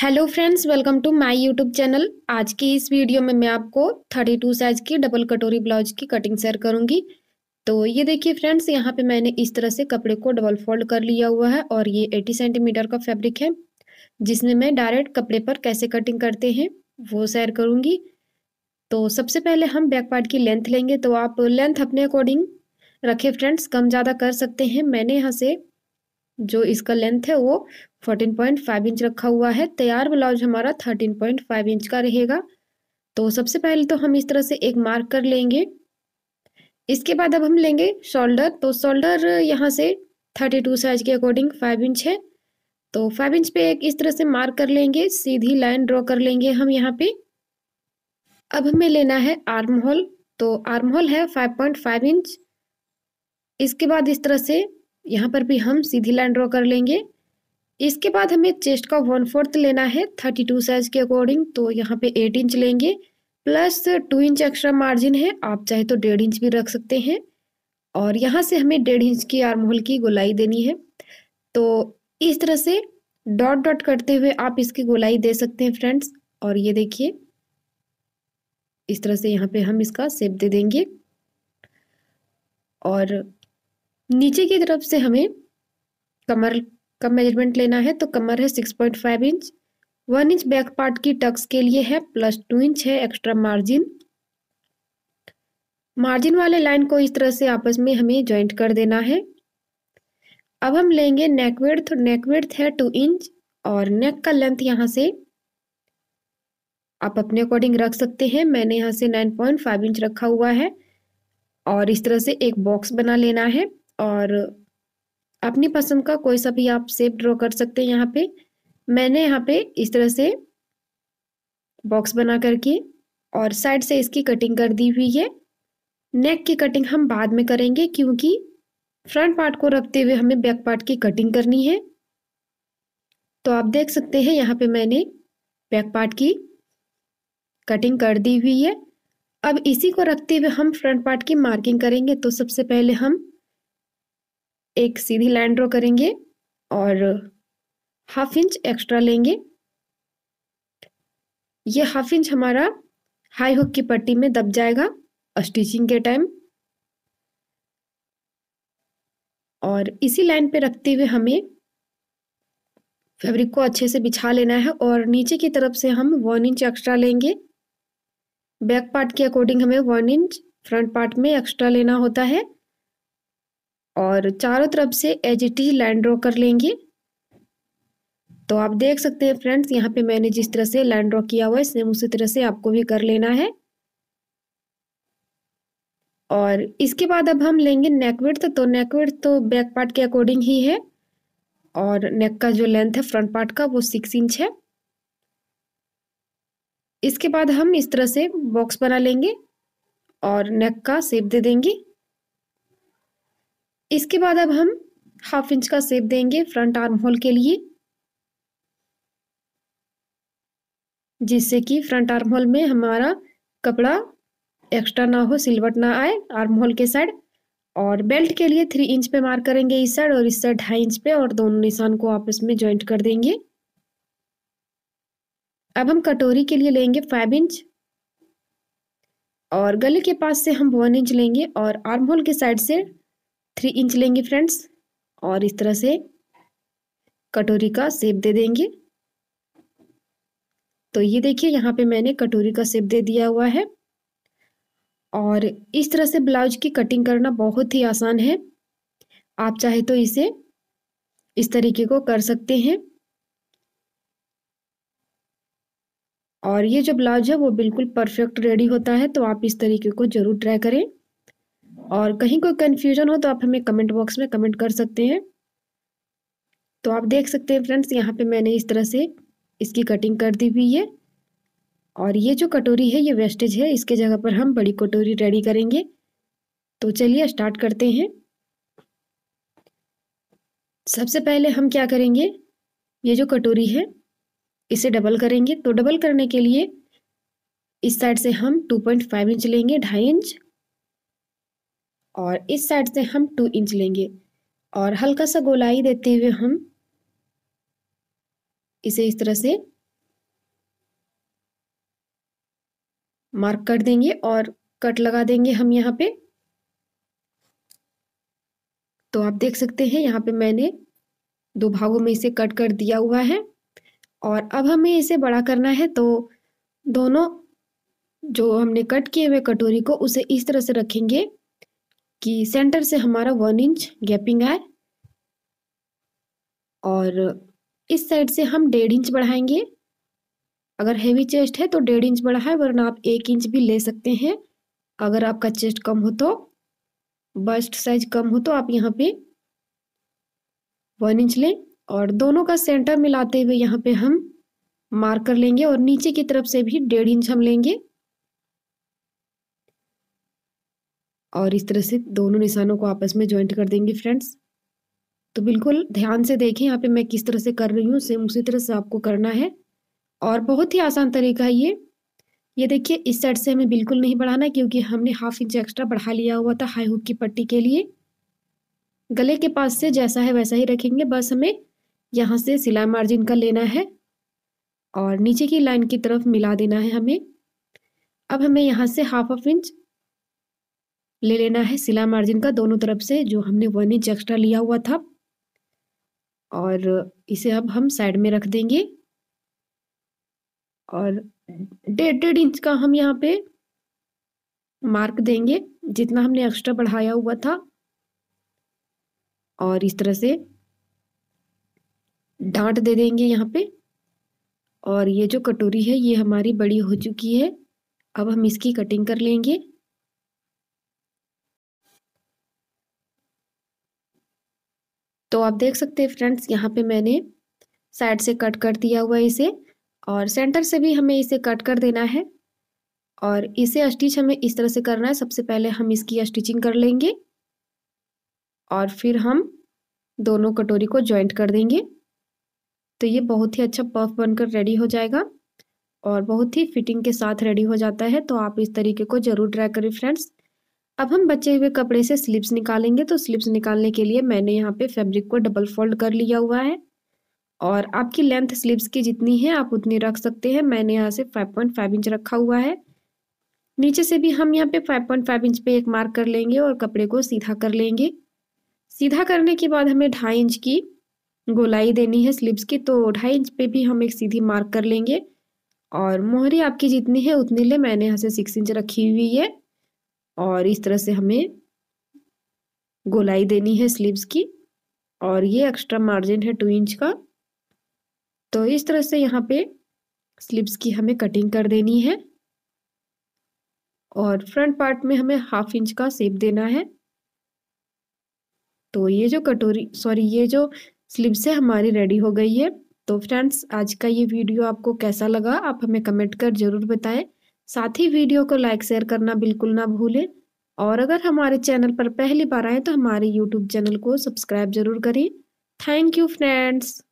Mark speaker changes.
Speaker 1: hello friends welcome to my YouTube channel आज की इस वीडियो में मैं आपको 32 साइज की डबल कटोरी ब्लाउज की कटिंग शेयर करूंगी तो ये देखिए फ्रेंड्स यहाँ पे मैंने इस तरह से कपड़े को डबल फोल्ड कर लिया हुआ है और ये 80 सेंटीमीटर का फैब्रिक है जिसमें मैं डायरेक्ट कपड़े पर कैसे कटिंग करते हैं वो शेयर करूँगी तो सबसे पहले हम बैक पार्ट की लेंथ लेंगे तो आप लेंथ अपने अकॉर्डिंग रखें फ्रेंड्स कम ज़्यादा कर सकते हैं मैंने यहाँ से जो इसका लेंथ है वो 14.5 इंच रखा हुआ है तैयार ब्लाउज हमारा 13.5 इंच का रहेगा तो सबसे पहले तो हम इस तरह से एक मार्क कर लेंगे इसके बाद अब हम लेंगे शोल्डर तो शोल्डर यहाँ से 32 साइज के अकॉर्डिंग 5 इंच है तो 5 इंच पे एक इस तरह से मार्क कर लेंगे सीधी लाइन ड्रॉ कर लेंगे हम यहाँ पे अब हमें लेना है आर्म होल तो आर्म होल है फाइव इंच इसके बाद इस तरह से यहाँ पर भी हम सीधी लाइन ड्रॉ कर लेंगे इसके बाद हमें चेस्ट का वन फोर्थ लेना है थर्टी टू साइज के अकॉर्डिंग तो यहाँ पे एट इंच लेंगे plus two inch extra margin है आप चाहे तो डेढ़ इंच भी रख सकते हैं और यहाँ से हमें डेढ़ इंच की आर्म होल की गोलाई देनी है तो इस तरह से डॉट डॉट करते हुए आप इसकी गोलाई दे सकते हैं फ्रेंड्स और ये देखिए इस तरह से यहाँ पे हम इसका सेप दे देंगे और नीचे की तरफ से हमें कमर का मेजरमेंट लेना है तो कमर है six point five inch one inch back part की टक्स के लिए है प्लस टू इंच है एक्स्ट्रा मार्जिन मार्जिन वाले लाइन को इस तरह से आपस में हमें ज्वाइंट कर देना है अब हम लेंगे नेक विड्थ नेक विड्थ है टू इंच और नेक का लेंथ यहाँ से आप अपने अकॉर्डिंग रख सकते हैं मैंने यहाँ से नाइन पॉइंट फाइव इंच रखा हुआ है और इस तरह से एक बॉक्स बना लेना है और अपनी पसंद का कोई सा भी आप सेप ड्रॉ कर सकते हैं यहाँ पे मैंने यहाँ पे इस तरह से बॉक्स बना करके और साइड से इसकी कटिंग कर दी हुई है नेक की कटिंग हम बाद में करेंगे क्योंकि फ्रंट पार्ट को रखते हुए हमें बैक पार्ट की कटिंग करनी है तो आप देख सकते हैं यहाँ पे मैंने बैक पार्ट की कटिंग कर दी हुई है अब इसी को रखते हुए हम फ्रंट पार्ट की मार्किंग करेंगे तो सबसे पहले हम एक सीधी लाइन ड्रॉ करेंगे और हाफ इंच एक्स्ट्रा लेंगे ये हाफ इंच हमारा हाई हुक की पट्टी में दब जाएगा स्टिचिंग के टाइम और इसी लाइन पे रखते हुए हमें फैब्रिक को अच्छे से बिछा लेना है और नीचे की तरफ से हम वन इंच एक्स्ट्रा लेंगे बैक पार्ट के अकॉर्डिंग हमें वन इंच फ्रंट पार्ट में एक्स्ट्रा लेना होता है और चारों तरफ से as it is line draw कर लेंगे तो आप देख सकते हैं फ्रेंड्स यहाँ पे मैंने जिस तरह से लाइन ड्रॉ किया हुआ है सेम उसी तरह से आपको भी कर लेना है और इसके बाद अब हम लेंगे नेक विड्थ तो नेक विड्थ तो बैक पार्ट के अकॉर्डिंग ही है और नेक का जो लेंथ है फ्रंट पार्ट का वो सिक्स इंच है इसके बाद हम इस तरह से बॉक्स बना लेंगे और नेक का शेप दे देंगे इसके बाद अब हम हाफ इंच का सेप देंगे फ्रंट आर्म होल के लिए जिससे कि फ्रंट आर्म होल में हमारा कपड़ा एक्स्ट्रा ना हो सिलवट ना आए आर्म होल के साइड और बेल्ट के लिए थ्री इंच पे मार्क करेंगे इस साइड और इस साइड ढाई इंच पे और दोनों निशान को आपस में ज्वाइंट कर देंगे अब हम कटोरी के लिए लेंगे फाइव इंच और गले के पास से हम वन इंच लेंगे और आर्म होल के साइड से थ्री इंच लेंगे फ्रेंड्स और इस तरह से कटोरी का सेप दे देंगे तो ये देखिए यहाँ पे मैंने कटोरी का सेप दे दिया हुआ है और इस तरह से ब्लाउज की कटिंग करना बहुत ही आसान है आप चाहे तो इसे इस तरीके को कर सकते हैं और ये जो ब्लाउज है वो बिल्कुल परफेक्ट रेडी होता है तो आप इस तरीके को ज़रूर ट्राई करें और कहीं कोई कन्फ्यूजन हो तो आप हमें कमेंट बॉक्स में कमेंट कर सकते हैं तो आप देख सकते हैं फ्रेंड्स यहाँ पे मैंने इस तरह से इसकी कटिंग कर दी हुई है और ये जो कटोरी है ये वेस्टेज है इसके जगह पर हम बड़ी कटोरी रेडी करेंगे तो चलिए स्टार्ट करते हैं सबसे पहले हम क्या करेंगे ये जो कटोरी है इसे डबल करेंगे तो डबल करने के लिए इस साइड से हम 2.5 इंच लेंगे ढाई इंच और इस साइड से हम टू इंच लेंगे और हल्का सा गोलाई देते हुए हम इसे इस तरह से मार्क कर देंगे और कट लगा देंगे हम यहाँ पे तो आप देख सकते हैं यहाँ पे मैंने दो भागों में इसे कट कर दिया हुआ है और अब हमें इसे बड़ा करना है तो दोनों जो हमने कट किए हुए कटोरी को उसे इस तरह से रखेंगे कि सेंटर से हमारा वन इंच गैपिंग आए और इस साइड से हम डेढ़ इंच बढ़ाएंगे अगर हेवी चेस्ट है तो डेढ़ इंच बढ़ाएं वरना आप एक इंच भी ले सकते हैं अगर आपका चेस्ट कम हो तो बस्ट साइज कम हो तो आप यहाँ पे वन इंच लें और दोनों का सेंटर मिलाते हुए यहाँ पे हम मार्क कर लेंगे और नीचे की तरफ से भी डेढ़ इंच हम लेंगे और इस तरह से दोनों निशानों को आपस में ज्वाइंट कर देंगे फ्रेंड्स तो बिल्कुल ध्यान से देखें यहाँ पे मैं किस तरह से कर रही हूँ सेम उसी तरह से आपको करना है और बहुत ही आसान तरीका है ये ये देखिए इस साइड से हमें बिल्कुल नहीं बढ़ाना क्योंकि हमने हाफ इंच एक्स्ट्रा बढ़ा लिया हुआ था हाई हुक की पट्टी के लिए गले के पास से जैसा है वैसा ही रखेंगे बस हमें यहाँ से सिलाई मार्जिन का लेना है और नीचे की लाइन की तरफ मिला देना है हमें अब हमें यहाँ से हाफ ऑफ इंच ले लेना है सिला मार्जिन का दोनों तरफ से जो हमने वन इंच एक्स्ट्रा लिया हुआ था और इसे अब हम साइड में रख देंगे और डेढ़ डेढ़ इंच का हम यहाँ पे मार्क देंगे जितना हमने एक्स्ट्रा बढ़ाया हुआ था और इस तरह से डांट दे देंगे यहाँ पे और ये जो कटोरी है ये हमारी बड़ी हो चुकी है अब हम इसकी कटिंग कर लेंगे तो आप देख सकते हैं फ्रेंड्स यहाँ पे मैंने साइड से कट कर दिया हुआ इसे और सेंटर से भी हमें इसे कट कर देना है और इसे स्टिच हमें इस तरह से करना है सबसे पहले हम इसकी स्टिचिंग कर लेंगे और फिर हम दोनों कटोरी को ज्वाइंट कर देंगे तो ये बहुत ही अच्छा पफ बनकर रेडी हो जाएगा और बहुत ही फिटिंग के साथ रेडी हो जाता है तो आप इस तरीके को ज़रूर ट्राई करें फ्रेंड्स अब हम बचे हुए कपड़े से स्लिप्स निकालेंगे तो स्लिप्स निकालने के लिए मैंने यहाँ पे फैब्रिक को डबल फोल्ड कर लिया हुआ है और आपकी लेंथ स्लिप्स की जितनी है आप उतनी रख सकते हैं मैंने यहाँ से 5.5 इंच रखा हुआ है नीचे से भी हम यहाँ पे 5.5 इंच पे एक मार्क कर लेंगे और कपड़े को सीधा कर लेंगे सीधा करने के बाद हमें ढाई इंच की गोलाई देनी है स्लिप्स की तो ढाई इंच पे भी हम एक सीधी मार्क कर लेंगे और मोहरी आपकी जितनी है उतनी ले मैंने यहाँ से सिक्स इंच रखी हुई है और इस तरह से हमें गोलाई देनी है स्लीव्स की और ये एक्स्ट्रा मार्जिन है टू इंच का तो इस तरह से यहाँ पे स्लीव्स की हमें कटिंग कर देनी है और फ्रंट पार्ट में हमें हाफ इंच का सेप देना है तो ये जो कटोरी सॉरी ये जो स्लीव्स है हमारी रेडी हो गई है तो फ्रेंड्स आज का ये वीडियो आपको कैसा लगा आप हमें कमेंट कर ज़रूर बताएं साथ ही वीडियो को लाइक शेयर करना बिल्कुल ना भूलें और अगर हमारे चैनल पर पहली बार आए तो हमारे यूट्यूब चैनल को सब्सक्राइब जरूर करें थैंक यू फ्रेंड्स